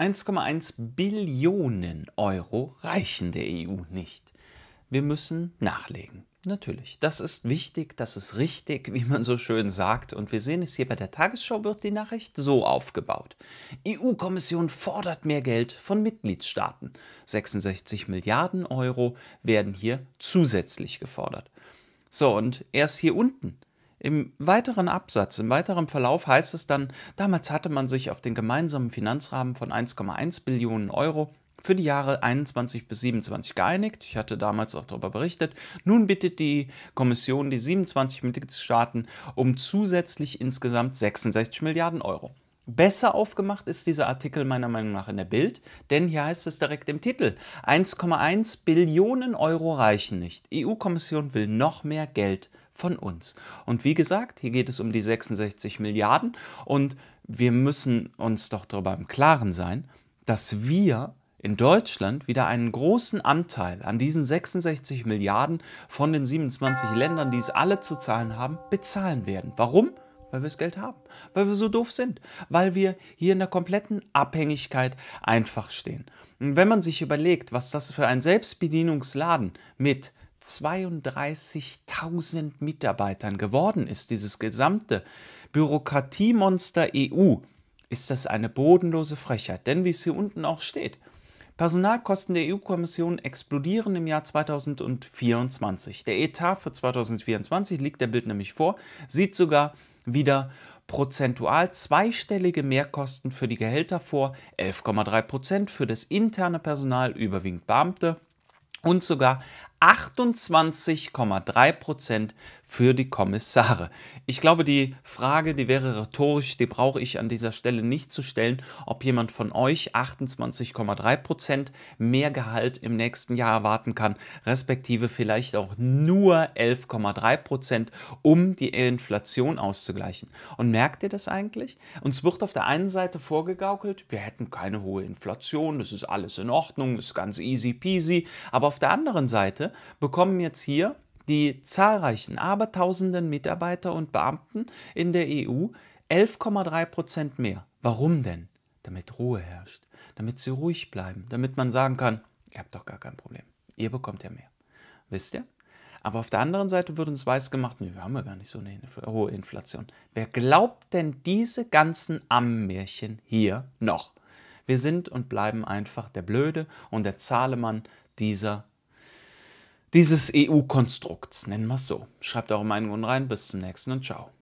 1,1 Billionen Euro reichen der EU nicht. Wir müssen nachlegen. Natürlich, das ist wichtig, das ist richtig, wie man so schön sagt. Und wir sehen es hier bei der Tagesschau wird die Nachricht so aufgebaut. EU-Kommission fordert mehr Geld von Mitgliedstaaten. 66 Milliarden Euro werden hier zusätzlich gefordert. So, und erst hier unten im weiteren Absatz, im weiteren Verlauf heißt es dann, damals hatte man sich auf den gemeinsamen Finanzrahmen von 1,1 Billionen Euro für die Jahre 21 bis 27 geeinigt. Ich hatte damals auch darüber berichtet. Nun bittet die Kommission die 27 Mitgliedstaaten um zusätzlich insgesamt 66 Milliarden Euro. Besser aufgemacht ist dieser Artikel meiner Meinung nach in der Bild, denn hier heißt es direkt im Titel, 1,1 Billionen Euro reichen nicht. EU-Kommission e will noch mehr Geld von uns. Und wie gesagt, hier geht es um die 66 Milliarden und wir müssen uns doch darüber im Klaren sein, dass wir in Deutschland wieder einen großen Anteil an diesen 66 Milliarden von den 27 Ländern, die es alle zu zahlen haben, bezahlen werden. Warum? Weil wir das Geld haben, weil wir so doof sind, weil wir hier in der kompletten Abhängigkeit einfach stehen. Und wenn man sich überlegt, was das für ein Selbstbedienungsladen mit 32.000 Mitarbeitern geworden ist, dieses gesamte Bürokratiemonster EU, ist das eine bodenlose Frechheit. Denn wie es hier unten auch steht, Personalkosten der EU-Kommission explodieren im Jahr 2024. Der Etat für 2024 liegt der Bild nämlich vor, sieht sogar wieder prozentual zweistellige Mehrkosten für die Gehälter vor, 11,3 Prozent für das interne Personal, überwiegend Beamte, und sogar 28,3 für die Kommissare. Ich glaube, die Frage, die wäre rhetorisch, die brauche ich an dieser Stelle nicht zu stellen, ob jemand von euch 28,3 mehr Gehalt im nächsten Jahr erwarten kann, respektive vielleicht auch nur 11,3 um die Inflation auszugleichen. Und merkt ihr das eigentlich? Uns wird auf der einen Seite vorgegaukelt, wir hätten keine hohe Inflation, das ist alles in Ordnung, das ist ganz easy peasy, aber auf der anderen Seite bekommen jetzt hier die zahlreichen abertausenden Mitarbeiter und Beamten in der EU 11,3 Prozent mehr. Warum denn? Damit Ruhe herrscht, damit sie ruhig bleiben, damit man sagen kann, ihr habt doch gar kein Problem, ihr bekommt ja mehr. Wisst ihr? Aber auf der anderen Seite wird uns weiß gemacht, nee, wir haben ja gar nicht so eine hohe Inflation. Wer glaubt denn diese ganzen Ammenmärchen hier noch? Wir sind und bleiben einfach der Blöde und der Zahlemann dieser dieses EU-Konstrukts, nennen wir es so. Schreibt eure Meinungen rein, bis zum nächsten und ciao.